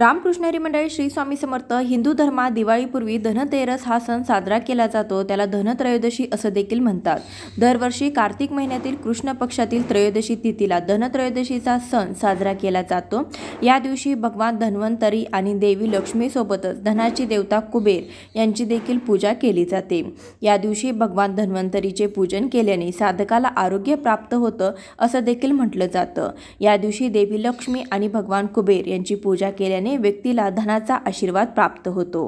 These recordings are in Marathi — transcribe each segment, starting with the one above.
रामकृष्णरी मंडळी श्री स्वामी समर्थ हिंदू धर्मात दिवाळीपूर्वी धनतेरस हा सण साजरा केला जातो त्याला धनत्रयोदशी असं देखील म्हणतात दरवर्षी कार्तिक महिन्यातील कृष्ण पक्षातील त्रयोदशी तिथीला धनत्रयोदशीचा सण साजरा केला जातो या दिवशी भगवान धन्वंतरी आणि देवी लक्ष्मीसोबतच धनाची देवता कुबेर यांची देखील पूजा केली जाते या दिवशी भगवान धन्वंतरीचे पूजन केल्याने साधकाला आरोग्य प्राप्त होतं असं देखील म्हटलं जातं या दिवशी देवी लक्ष्मी आणि भगवान कुबेर यांची पूजा केल्याने केल्याने व्यक्तीला धनाचा आशीर्वाद प्राप्त होतो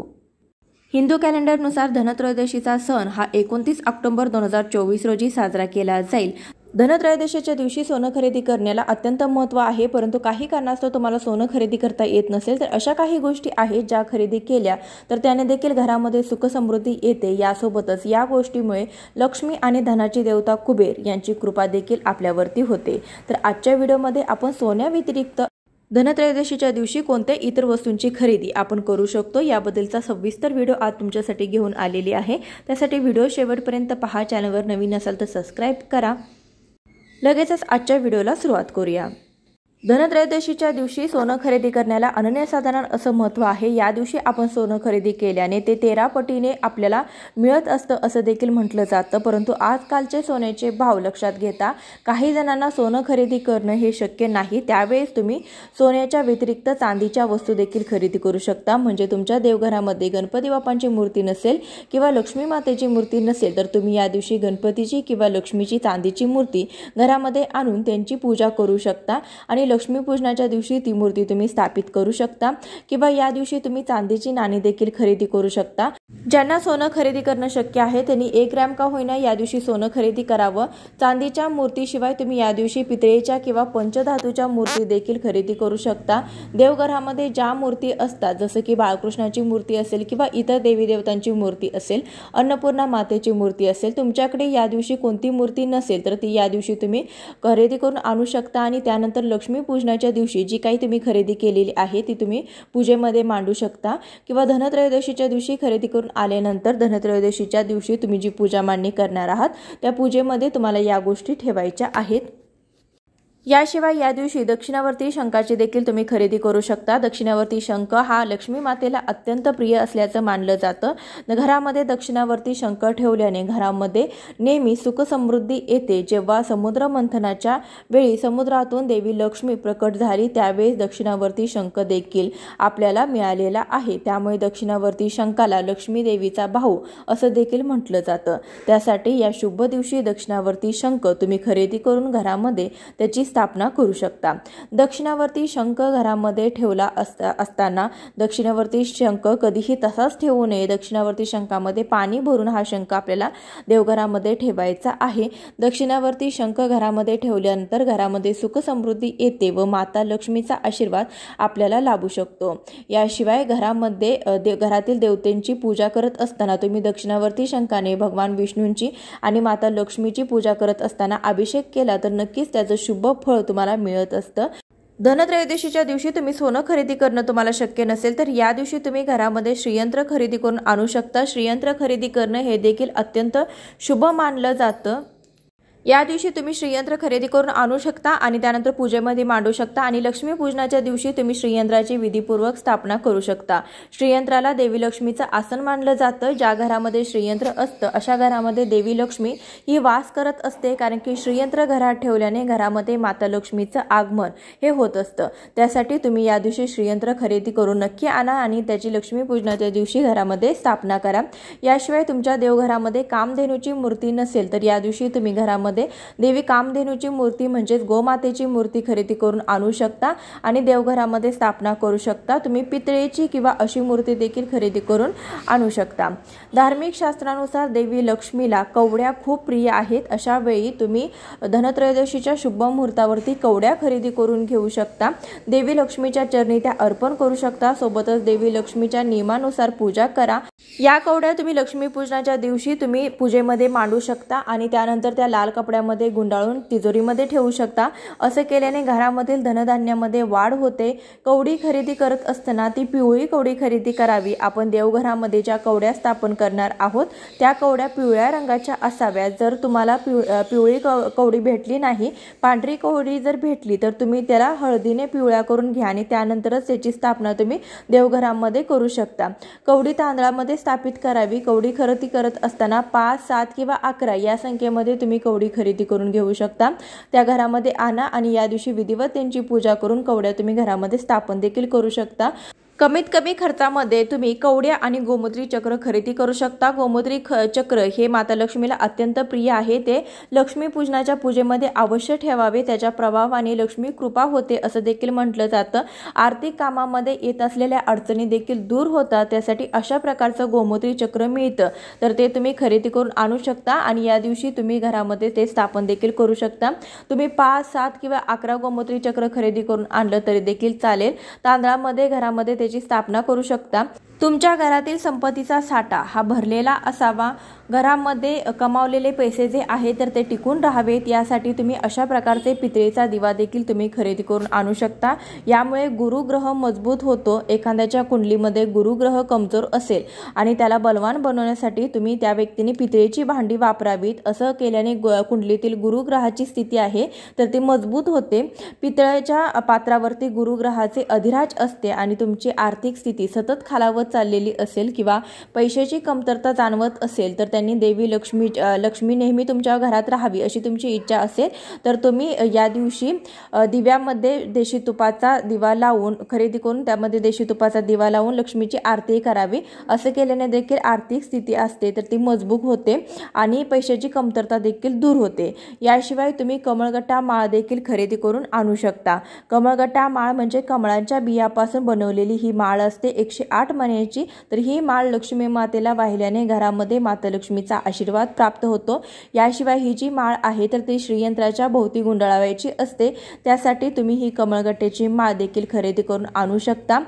हिंदू कॅलेंडरनुसार धनत्रयोदशीचा सण हा एकोणतीस ऑक्टोबर दोन हजार चोवीस रोजी साजरा केला जाईल धनत्रयोदशीच्या दिवशी सोनं खरेदी करण्याला अत्यंत महत्त्व आहे परंतु काही कारणास्तव तुम्हाला सोनं खरेदी करता येत नसेल तर अशा काही गोष्टी आहेत ज्या खरेदी केल्या तर त्याने देखील घरामध्ये सुखसमृद्धी येते यासोबतच या गोष्टीमुळे लक्ष्मी आणि धनाची देवता कुबेर यांची कृपा देखील आपल्यावरती होते तर आजच्या व्हिडिओमध्ये आपण सोन्याव्यतिरिक्त धनत्रयोदशीच्या दिवशी कोणत्या इतर वस्तूंची खरेदी आपण करू शकतो याबद्दलचा सविस्तर व्हिडिओ आज तुमच्यासाठी घेऊन आलेली आहे त्यासाठी व्हिडिओ शेवटपर्यंत पहा चॅनलवर नवीन असाल तर सबस्क्राईब करा लगेचच आजच्या व्हिडिओला सुरुवात करूया धनत्रयोदशीच्या दिवशी सोनं खरेदी करण्याला अनन्यसाधारण असं महत्त्व आहे या दिवशी आपण सोनं खरेदी केल्याने ते तेरा पटीने आपल्याला मिळत असतं असं देखील म्हटलं जातं परंतु आजकालचे सोन्याचे भाव लक्षात घेता काही जणांना सोनं खरेदी करणं हे शक्य नाही त्यावेळेस तुम्ही सोन्याच्या व्यतिरिक्त चांदीच्या वस्तू देखील खरेदी करू शकता म्हणजे तुमच्या देवघरामध्ये गणपती बाप्पांची मूर्ती नसेल किंवा लक्ष्मी मातेची मूर्ती नसेल तर तुम्ही या दिवशी गणपतीची किंवा लक्ष्मीची चांदीची मूर्ती घरामध्ये आणून त्यांची पूजा करू शकता आणि लक्ष्मीपूजनाच्या दिवशी ती मूर्ती तुम्ही स्थापित करू शकता किंवा या दिवशी तुम्ही चांदीची नाणी देखील खरेदी करू शकता ज्यांना सोनं खरेदी करणं शक्य आहे त्यांनी एक ग्रॅम का होईना या दिवशी सोनं खरेदी करावं चांदीच्या मूर्तीशिवाय तुम्ही या दिवशी पितळेच्या किंवा पंचधातूच्या मूर्ती देखील खरेदी करू शकता देवघरामध्ये ज्या मूर्ती असतात जसं की बाळकृष्णाची मूर्ती असेल किंवा इतर देवी देवतांची मूर्ती असेल अन्नपूर्णा मातेची मूर्ती असेल तुमच्याकडे या दिवशी कोणती मूर्ती नसेल तर ती या दिवशी तुम्ही खरेदी करून आणू शकता आणि त्यानंतर लक्ष्मी पूजनाच्या दिवशी जी काही तुम्ही खरेदी केलेली आहे ती तुम्ही पूजेमध्ये मांडू शकता किंवा धनत्रयोदशीच्या दिवशी खरेदी करून आल्यानंतर धनत्रयोदशीच्या दिवशी तुम्ही जी पूजा मांडणी करणार आहात त्या पूजेमध्ये तुम्हाला या गोष्टी ठेवायच्या आहेत याशिवाय या दिवशी दक्षिणावर्ती शंकाची देखील तुम्ही खरेदी करू शकता दक्षिणावर्ती शंख हा लक्ष्मी मातेला अत्यंत प्रिय असल्याचं मानलं जातं घरामध्ये दक्षिणावर्ती शंख ठेवल्याने घरामध्ये नेहमी सुखसमृद्धी येते जेव्हा समुद्र मंथनाच्या वेळी समुद्रातून देवी लक्ष्मी प्रकट झाली त्यावेळेस दक्षिणावर्ती शंख देखील आपल्याला मिळालेला आहे त्यामुळे दक्षिणावर्ती शंखाला लक्ष्मी देवीचा भाऊ असं देखील म्हटलं जातं त्यासाठी या शुभ दिवशी दक्षिणावर्ती शंख तुम्ही खरेदी करून घरामध्ये त्याची स्थापना करू शकता दक्षिणावरती शंख घरामध्ये ठेवला असताना दक्षिणावरती शंख कधीही तसाच ठेवू नये दक्षिणावरती शंखामध्ये पाणी भरून हा शंख आपल्याला देवघरामध्ये ठेवायचा आहे दक्षिणावरती शंख घरामध्ये ठेवल्यानंतर घरामध्ये सुखसमृद्धी येते व माता लक्ष्मीचा आशीर्वाद आपल्याला लाभू शकतो याशिवाय घरामध्ये घरातील देवतेंची पूजा करत असताना तुम्ही दक्षिणावरती शंखाने भगवान विष्णूंची आणि माता लक्ष्मीची पूजा करत असताना अभिषेक केला तर नक्कीच त्याचं शुभ फळ तुम्हाला मिळत असतं धनत्रयोदशीच्या दिवशी तुम्ही सोनं खरेदी करणं तुम्हाला शक्य नसेल तर या दिवशी तुम्ही घरामध्ये श्रीयंत्र खरेदी करून आणू शकता श्रीयंत्र खरेदी करणं हे देखील अत्यंत शुभ मानलं जातं या दिवशी तुम्ही श्रीयंत्र खरेदी करून आणू शकता आणि त्यानंतर पूजेमध्ये मांडू शकता आणि लक्ष्मीपूजनाच्या दिवशी तुम्ही श्रीयंत्राची विधीपूर्वक स्थापना करू शकता श्रीयंत्राला देवी लक्ष्मीचं आसन मानलं जातं ज्या घरामध्ये श्रीयंत्र असतं अशा घरामध्ये देवी लक्ष्मी ही वास करत असते कारण की श्रीयंत्र घरात ठेवल्याने घरामध्ये माता लक्ष्मीचं आगमन हे होत असतं त्यासाठी तुम्ही या दिवशी श्रीयंत्र खरेदी करून नक्की आणा आणि त्याची लक्ष्मीपूजनाच्या दिवशी घरामध्ये स्थापना करा याशिवाय तुमच्या देवघरामध्ये कामधेनूची मूर्ती नसेल तर या दिवशी तुम्ही घरामध्ये देवी कामधेनूची मूर्ती म्हणजेच गोमातेची मूर्ती खरेदी करून आणू शकता आणि देवघरामध्ये स्थापना करू शकता तुम्ही पितळेची किंवा अशी मूर्ती देखील खरेदी करून आणू शकता धार्मिक शास्त्रानुसार देवी लक्ष्मीला कवड्या खूप प्रिय आहेत अशा वेळी तुम्ही धनत्रयोदशीच्या शुभ मुहूर्तावरती कवड्या खरेदी करून घेऊ शकता देवी लक्ष्मीच्या चरणी त्या अर्पण करू शकता सोबतच देवी लक्ष्मीच्या नियमानुसार पूजा करा या कवड्या तुम्ही लक्ष्मीपूजनाच्या दिवशी तुम्ही पूजेमध्ये मांडू शकता आणि त्यानंतर त्या लाल कपड्यामध्ये गुंडाळून तिजोरीमध्ये ठेवू शकता असे केल्याने घरामधील धनधान्यामध्ये वाढ होते कवडी खरेदी करत असताना ती पिवळी कवडी खरेदी करावी आपण देवघरामध्ये ज्या कवड्या स्थापन करणार आहोत त्या कवड्या पिवळ्या रंगाच्या असाव्यात जर तुम्हाला पिवळी कव कवडी भेटली नाही पांढरी कवडी जर भेटली तर तुम्ही त्याला हळदीने पिवळ्या करून घ्या आणि त्यानंतरच त्याची स्थापना तुम्ही देवघरामध्ये करू शकता कवडी तांदळामध्ये स्थापित करावी कवडी खरेदी करत असताना पाच सात किंवा अकरा या संख्येमध्ये तुम्ही कवडी खरेदी करून घेऊ शकता त्या घरामध्ये आणा आणि या दिवशी विधिवत त्यांची पूजा करून कवड्या तुम्ही घरामध्ये स्थापन देखील करू शकता कमीत कमी खर्चामध्ये तुम्ही कवड्या आणि गोमूत्री चक्र खरेदी करू शकता गोमूत्री ख चक्र हे माता लक्ष्मीला अत्यंत प्रिय आहे ते लक्ष्मीपूजनाच्या पूजेमध्ये अवश्य ठेवावे त्याच्या प्रभावाने लक्ष्मी कृपा होते असं देखील म्हटलं जातं आर्थिक कामामध्ये येत असलेल्या अडचणी देखील दूर होतात त्यासाठी अशा प्रकारचं गोमूत्री चक्र मिळतं तर ते तुम्ही खरेदी करून आणू शकता आणि या दिवशी तुम्ही घरामध्ये ते स्थापन देखील करू शकता तुम्ही पाच सात किंवा अकरा गोमूत्री चक्र खरेदी करून आणलं तरी देखील चालेल तांदळामध्ये घरामध्ये संस्थेची स्थापना करू शकता तुमच्या घरातील संपत्तीचा साठा हा भरलेला असावा घरामध्ये कमावलेले पैसे जे आहे तर ते टिकून राहावेत यासाठी तुम्ही अशा प्रकारचे पितळेचा दिवा देखील तुम्ही खरेदी करून आणू शकता यामुळे गुरुग्रह मजबूत होतो एखाद्याच्या कुंडलीमध्ये गुरुग्रह कमजोर असेल आणि त्याला बलवान बनवण्यासाठी तुम्ही त्या व्यक्तीने पितळेची भांडी वापरावीत असं केल्याने कुंडलीतील गुरुग्रहाची स्थिती आहे तर ती मजबूत होते पितळेच्या पात्रावरती गुरुग्रहाचे अधिराज असते आणि तुमची आर्थिक स्थिती सतत खालावत चाललेली असेल किंवा पैशाची कमतरता जाणवत असेल तर त्यांनी देवी लक्ष्मी लक्ष्मी नेहमी तुमच्या घरात राहावी अशी तुमची इच्छा असेल तर तुम्ही या दिवशी दिव्यामध्ये देशी तुपाचा दिवा लावून खरेदी करून त्यामध्ये देशी तुपाचा दिवा लावून लक्ष्मीची आरती करावी असं केल्याने देखील आर्थिक स्थिती असते तर ती मजबूत होते आणि पैशाची कमतरता देखील दूर होते याशिवाय तुम्ही कमळगटा माळ देखील खरेदी करून आणू शकता कमळगटा माळ म्हणजे कमळांच्या बियापासून बनवलेली ही माळ असते एकशे आठ महिन्याची तर ही माळ लक्ष्मी मातेला वाहिल्याने घरामध्ये माता लक्ष्मीचा आशीर्वाद प्राप्त होतो याशिवाय ही जी माळ आहे तर ती श्रीयंत्राच्या भोवती गुंडाळावायची असते त्यासाठी तुम्ही ही कमळगट्ट्याची माळ देखील खरेदी करून आणू शकता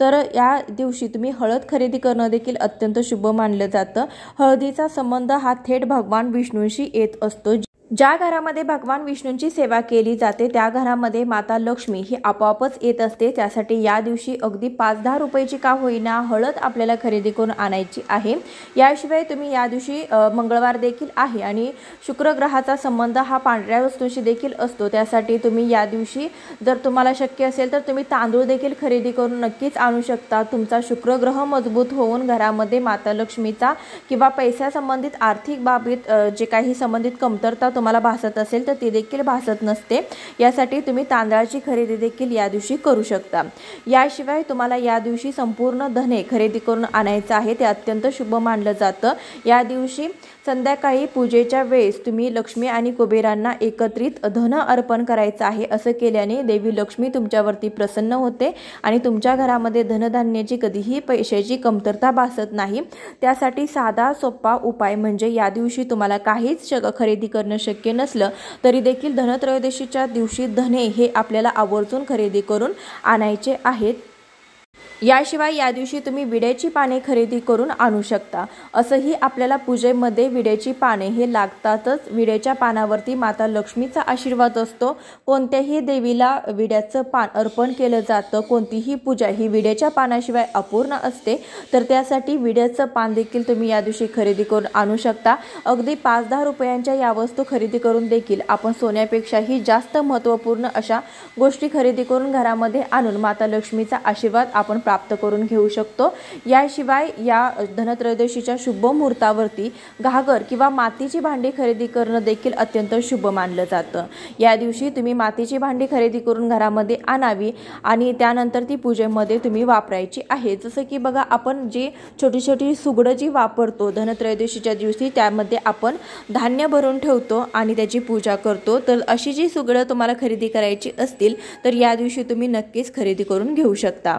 तर या दिवशी तुम्ही हळद खरेदी करणं देखील अत्यंत शुभ मानलं जातं हळदीचा संबंध हा थेट भगवान विष्णूंशी येत असतो ज्या घरामध्ये भगवान विष्णूंची सेवा केली जाते त्या घरामध्ये माता लक्ष्मी ही आपोआपच येत असते त्यासाठी या दिवशी अगदी पाच दहा रुपयाची का होईना हळद आपल्याला खरेदी करून आणायची आहे याशिवाय तुम्ही या दिवशी मंगळवार देखील आहे आणि शुक्रग्रहाचा संबंध हा पांढऱ्या वस्तूशी देखील असतो त्यासाठी तुम्ही या दिवशी जर तुम्हाला शक्य असेल तर तुम्ही तांदूळ देखील खरेदी करून नक्कीच आणू शकता तुमचा शुक्रग्रह मजबूत होऊन घरामध्ये माता लक्ष्मीचा किंवा पैशासंबंधित आर्थिक बाबीत जे काही संबंधित कमतरता तुम्हाला भासत असेल तर ती देखील भासत नसते यासाठी तुम्ही तांदळाची खरेदी देखील या दिवशी करू शकता याशिवाय तुम्हाला या दिवशी संपूर्ण धने खरेदी करून आणायचं आहे ते अत्यंत शुभ मानलं जातं या दिवशी संध्याकाळी पूजेच्या वेळेस तुम्ही लक्ष्मी आणि कुबेरांना एकत्रित धन अर्पण करायचं आहे असं केल्याने देवी लक्ष्मी तुमच्यावरती प्रसन्न होते आणि तुमच्या घरामध्ये धनधान्याची कधीही पैशाची कमतरता भासत नाही त्यासाठी साधा सोपा उपाय म्हणजे या दिवशी तुम्हाला काहीच श खरेदी करणं शक्य नसलं तरी देखील धनत्रयोदशीच्या दिवशी धने हे आपल्याला आवर्जून खरेदी करून आणायचे आहेत याशिवाय या दिवशी तुम्ही विड्याची पाने खरेदी करून आणू शकता असंही आपल्याला पूजेमध्ये विड्याची पाने हे लागतातच विड्याच्या पानावरती माता लक्ष्मीचा आशीर्वाद असतो कोणत्याही देवीला विड्याचं पान अर्पण केलं जातं कोणतीही पूजा ही विड्याच्या पानाशिवाय अपूर्ण असते तर त्यासाठी विड्याचं पान देखील तुम्ही या दिवशी खरेदी करून आणू शकता अगदी पाच दहा रुपयांच्या या वस्तू खरेदी करून देखील आपण सोन्यापेक्षाही जास्त महत्त्वपूर्ण अशा गोष्टी खरेदी करून घरामध्ये आणून माता लक्ष्मीचा आशीर्वाद आपण प्राप्त करून घेऊ शकतो याशिवाय या धनत्रयोदशीच्या शुभ मुहूर्तावरती घागर किंवा मातीची भांडी खरेदी करणं देखील अत्यंत शुभ मानलं जातं या दिवशी तुम्ही मातीची भांडी खरेदी करून घरामध्ये आणावी आणि त्यानंतर ती पूजेमध्ये तुम्ही वापरायची आहे जसं की बघा आपण जी छोटी छोटी सुगडं जी वापरतो धनत्रयोदशीच्या दिवशी त्यामध्ये आपण धान्य भरून ठेवतो आणि त्याची पूजा करतो तर अशी जी सुगडं तुम्हाला खरेदी करायची असतील तर या दिवशी तुम्ही नक्कीच खरेदी करून घेऊ शकता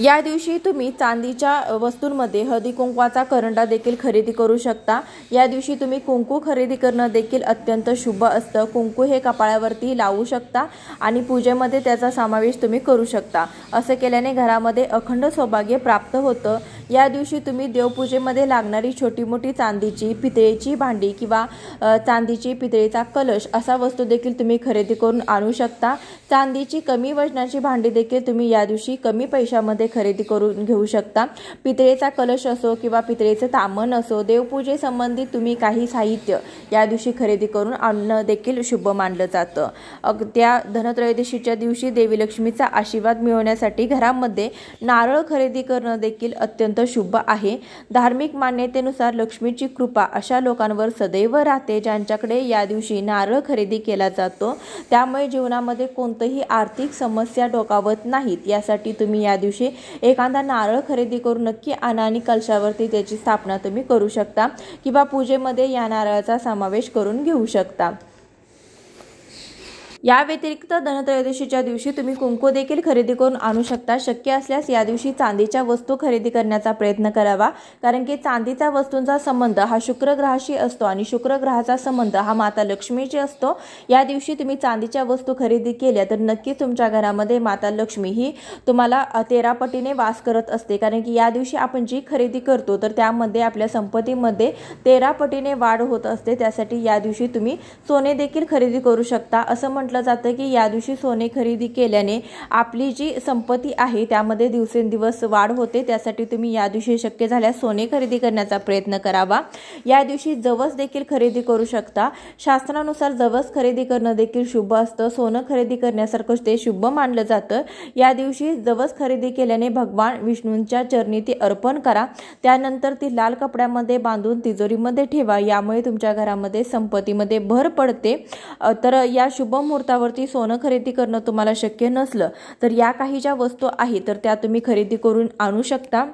या दिवशी तुम्ही चांदीच्या वस्तूंमध्ये हळदी कुंकवाचा करंडा देखील खरेदी करू शकता या दिवशी तुम्ही कुंकू खरेदी करणं देखील अत्यंत शुभ असतं कुंकू हे कपाळावरती लावू शकता आणि पूजेमध्ये त्याचा समावेश तुम्ही करू शकता असं केल्याने घरामध्ये अखंड सौभाग्य प्राप्त होतं या दिवशी तुम्ही देवपूजेमध्ये लागणारी छोटी मोठी चांदीची पितळेची भांडी किंवा चांदीची पितळेचा कलश असा वस्तू देखील तुम्ही खरेदी करून आणू शकता चांदीची कमी वजनाची भांडी देखील तुम्ही या दिवशी कमी पैशामध्ये ते खरेदी करून घेऊ शकता पितळेचा कलश असो किंवा पितळेचं तामण असो देवपूजेसंबंधी तुम्ही काही साहित्य या दिवशी खरेदी करून आणणं देखील शुभ मानलं जातं अग त्या धनत्रयोदशीच्या दिवशी देवी लक्ष्मीचा आशीर्वाद मिळवण्यासाठी घरामध्ये नारळ खरेदी करणं देखील अत्यंत शुभ आहे धार्मिक मान्यतेनुसार लक्ष्मीची कृपा अशा लोकांवर सदैव राहते ज्यांच्याकडे या दिवशी नारळ खरेदी केला जातो त्यामुळे जीवनामध्ये कोणतंही आर्थिक समस्या डोकावत नाहीत यासाठी तुम्ही या दिवशी एखादा नारळ खरेदी करून नक्की आणा आणि कलशावरती त्याची स्थापना तुम्ही करू शकता किंवा पूजेमध्ये या नारळाचा समावेश करून घेऊ शकता या व्यतिरिक्त धनत्रयोदशीच्या दिवशी तुम्ही कुंकू देखील खरेदी करून आणू शकता शक्य असल्यास या दिवशी चांदीच्या वस्तू खरेदी करण्याचा प्रयत्न करावा कारण की चांदीचा वस्तूंचा संबंध हा शुक्रग्रहाशी असतो आणि शुक्र ग्रहाचा संबंध हा माता लक्ष्मीशी असतो या दिवशी तुम्ही चांदीच्या वस्तू खरेदी केल्या तर नक्कीच तुमच्या घरामध्ये माता लक्ष्मी ही तुम्हाला तेरापटीने वास करत असते कारण की या दिवशी आपण जी खरेदी करतो तर त्यामध्ये आपल्या संपत्तीमध्ये तेरापटीने वाढ होत असते त्यासाठी या दिवशी तुम्ही सोने देखील खरेदी करू शकता असं म्हटलं म्हटलं जातं की या दिवशी सोने खरेदी केल्याने आपली जी संपत्ती आहे त्यामध्ये दिवसेंदिवस वाढ होते त्यासाठी तुम्ही या दिवशी शक्य झाल्यास सोने खरेदी करण्याचा प्रयत्न करावा या दिवशी जवस देखील खरेदी करू शकता शास्त्रानुसार जवस खरेदी करणं देखील शुभ असतं सोनं खरेदी करण्यासारखं ते शुभ मानलं जातं या दिवशी जवस खरेदी केल्याने भगवान विष्णूंच्या चरणी ती अर्पण करा त्यानंतर ती लाल कपड्यामध्ये बांधून तिजोरीमध्ये ठेवा यामुळे तुमच्या घरामध्ये संपत्तीमध्ये भर पडते तर या शुभ मुहूर्तावरती सोनं खरेदी करणं तुम्हाला शक्य नसलं तर या काही ज्या वस्तू आहेत तर त्या तुम्ही खरेदी करून आणू शकता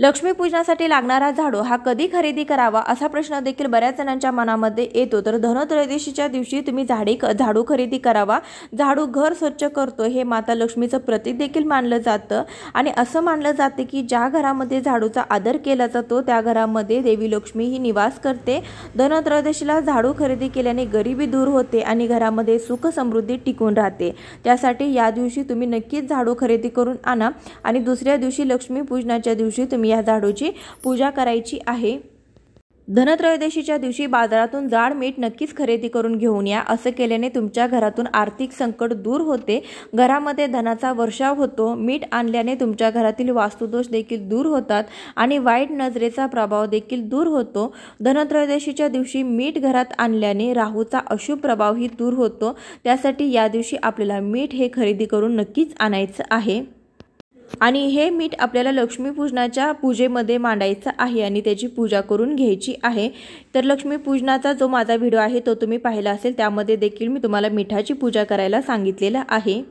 लक्ष्मीपूजनासाठी लागणारा झाडू हा कधी खरेदी करावा असा प्रश्न देखील बऱ्याच जणांच्या मनामध्ये येतो तर धनत्रयोदशीच्या दिवशी तुम्ही झाडे झाडू खरेदी करावा झाडू घर स्वच्छ करतो हे माता लक्ष्मीचं प्रतीक देखील मानलं जातं आणि असं मानलं जातं की ज्या घरामध्ये झाडूचा आदर केला जातो त्या घरामध्ये देवी लक्ष्मी ही निवास करते धनत्रयोदशीला झाडू खरेदी केल्याने गरिबी दूर होते आणि घरामध्ये सुख समृद्धी टिकून राहते त्यासाठी या दिवशी तुम्ही नक्कीच झाडू खरेदी करून आणा आणि दुसऱ्या दिवशी लक्ष्मीपूजनाच्या दिवशी तुम्ही या झाडूची पूजा करायची आहे धनत्रयोदशीच्या दिवशी बाजारातून जाड मीठ नक्कीच खरेदी करून घेऊन या असं केल्याने तुमच्या घरातून आर्थिक संकट दूर होते घरामध्ये धनाचा वर्षाव होतो मीठ आणल्याने तुमच्या घरातील वास्तुदोष देखील दूर होतात आणि वाईट नजरेचा प्रभाव देखील दूर होतो धनत्रयोदशीच्या दिवशी मीठ घरात आणल्याने राहूचा अशुभ प्रभावही दूर होतो त्यासाठी या दिवशी आपल्याला मीठ हे खरेदी करून नक्कीच आणायचं आहे आणि हे मीठ आपल्याला लक्ष्मीपूजनाच्या पूजेमध्ये मांडायचं आहे आणि त्याची पूजा करून घ्यायची आहे तर लक्ष्मीपूजनाचा जो माझा व्हिडिओ आहे तो तुम्ही पाहिला असेल त्यामध्ये देखील मी तुम्हाला मिठाची पूजा करायला सांगितलेलं आहे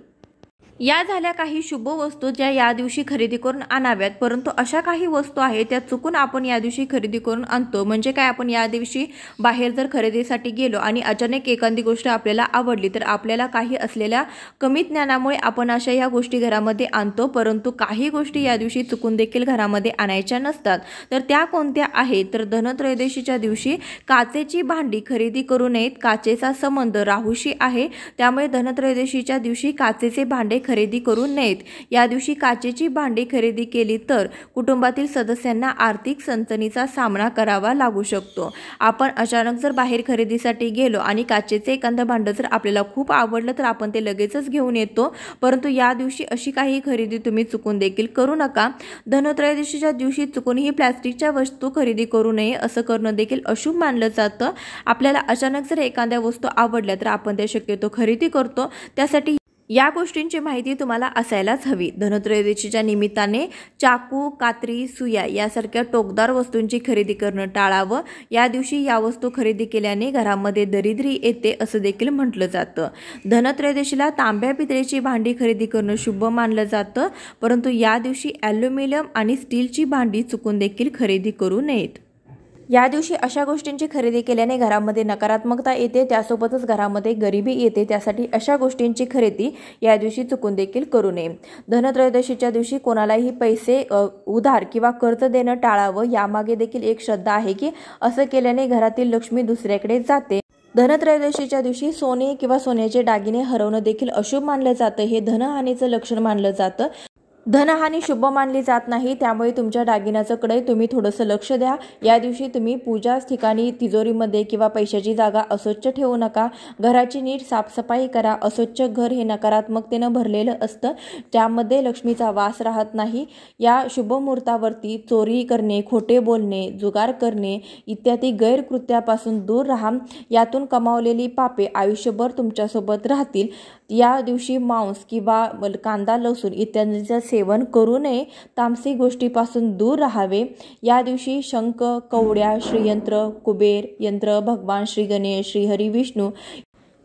या झाल्या काही शुभ वस्तू ज्या या दिवशी खरेदी करून आणाव्यात परंतु अशा काही वस्तू आहेत त्या चुकून आपण या दिवशी खरेदी करून आणतो म्हणजे काय आपण या दिवशी बाहेर जर खरेदीसाठी गेलो आणि अचानक एखादी गोष्ट आपल्याला आवडली तर आपल्याला काही असलेल्या कमी ज्ञानामुळे आपण अशा या गोष्टी घरामध्ये आणतो परंतु काही गोष्टी या दिवशी चुकून देखील घरामध्ये आणायच्या नसतात तर त्या कोणत्या आहेत तर धनत्रयोदशीच्या दिवशी काचेची भांडी खरेदी करू नयेत काचेचा संबंध राहूशी आहे त्यामुळे धनत्रयोदशीच्या दिवशी काचेचे भांडे खरेदी करू नयेत या दिवशी काचेची भांडी खरेदी केली तर कुटुंबातील सदस्यांना आर्थिक संतनीचा सामना करावा लागू शकतो आपण अचानक जर बाहेर खरेदीसाठी गेलो आणि काचेचे एखादं भांडं जर आपल्याला खूप आवडलं तर आपण ते लगेचच घेऊन येतो परंतु या दिवशी अशी काही खरेदी तुम्ही चुकून देखील करू नका धनत्रयोदशीच्या दिवशी चुकूनही प्लॅस्टिकच्या वस्तू खरेदी करू नये असं करणं देखील अशुभ मानलं जातं आपल्याला अचानक जर एखाद्या वस्तू आवडल्या तर आपण त्या शक्यतो खरेदी करतो त्यासाठी या गोष्टींची माहिती तुम्हाला असायलाच हवी धनत्रयोदशीच्या निमित्ताने चाकू कात्री सुया यासारख्या टोकदार वस्तूंची खरेदी करणं टाळावं या दिवशी या वस्तू खरेदी केल्याने घरामध्ये दरिद्री येते असं देखील म्हटलं जातं धनत्रयोदशीला तांब्या पितळेची भांडी खरेदी करणं शुभ मानलं जातं परंतु या दिवशी ॲल्युमिनियम आणि स्टीलची भांडी चुकून देखील खरेदी करू नयेत या दिवशी अशा गोष्टींची खरेदी केल्याने घरामध्ये नकारात्मकता येते त्यासोबतच घरामध्ये गरिबी येते त्यासाठी अशा गोष्टींची खरेदी या दिवशी चुकून देखील करू नये धनत्रयोदशीच्या दिवशी कोणालाही पैसे उधार किंवा कर्ज देणं टाळावं यामागे देखील एक श्रद्धा आहे की असं केल्याने घरातील लक्ष्मी दुसऱ्याकडे जाते धनत्रयोदशीच्या दिवशी सोने किंवा सोन्याचे दागिने हरवणं देखील अशुभ मानलं जातं हे धनहानीचं लक्षण मानलं जातं धनहानी शुभ मानली जात नाही त्यामुळे तुमच्या दागिन्याचंकडे तुम्ही थोडंसं लक्ष द्या या दिवशी तुम्ही पूजाच ठिकाणी तिजोरीमध्ये किंवा पैशाची जागा अस्वच्छ ठेवू नका घराची नीट साफसफाई करा अस्वच्छ घर हे नकारात्मकतेनं भरलेलं असतं त्यामध्ये लक्ष्मीचा वास राहत नाही या शुभ मुहूर्तावरती चोरी करणे खोटे बोलणे जुगार करणे इत्यादी गैरकृत्यापासून दूर राहा यातून कमावलेली पापे आयुष्यभर तुमच्यासोबत राहतील या दिवशी मांस किंवा कांदा लसूण इत्यादीचा सेवन करू नये तामसी गोष्टीपासून दूर राहावे या दिवशी शंख कवड्या श्रीयंत्र कुबेर यंत्र भगवान श्री गणेश श्री हरी विष्णू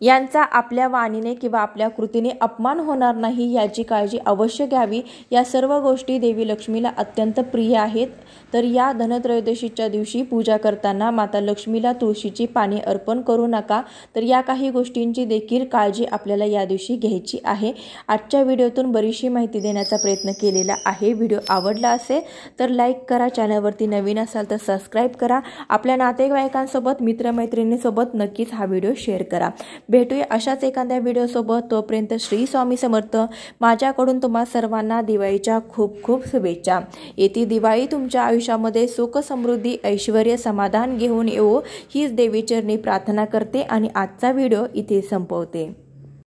यांचा आपल्या वाणीने किंवा आपल्या कृतीने अपमान होणार नाही याची काळजी अवश्य घ्यावी या सर्व गोष्टी देवी लक्ष्मीला अत्यंत प्रिय आहेत तर या धनत्रयोदशीच्या दिवशी पूजा करताना माता लक्ष्मीला तुळशीची पाने अर्पण करू नका तर या काही गोष्टींची देखील काळजी आपल्याला या दिवशी घ्यायची आहे आजच्या व्हिडिओतून बरीचशी माहिती देण्याचा प्रयत्न केलेला आहे व्हिडिओ आवडला असेल तर लाईक करा चॅनलवरती नवीन असाल तर सबस्क्राईब करा आपल्या नातेवाईकांसोबत मित्रमैत्रिणीसोबत नक्कीच हा व्हिडिओ शेअर करा भेटूया अशाच एखाद्या व्हिडिओसोबत तोपर्यंत श्री स्वामी समर्थ माझ्याकडून तुम्हा सर्वांना दिवाळीच्या खूप खूप शुभेच्छा येती दिवाळी तुमच्या आयुष्यामध्ये सुख समृद्धी ऐश्वर समाधान घेऊन येऊ हीच देवीचरणी प्रार्थना करते आणि आजचा व्हिडिओ इथे संपवते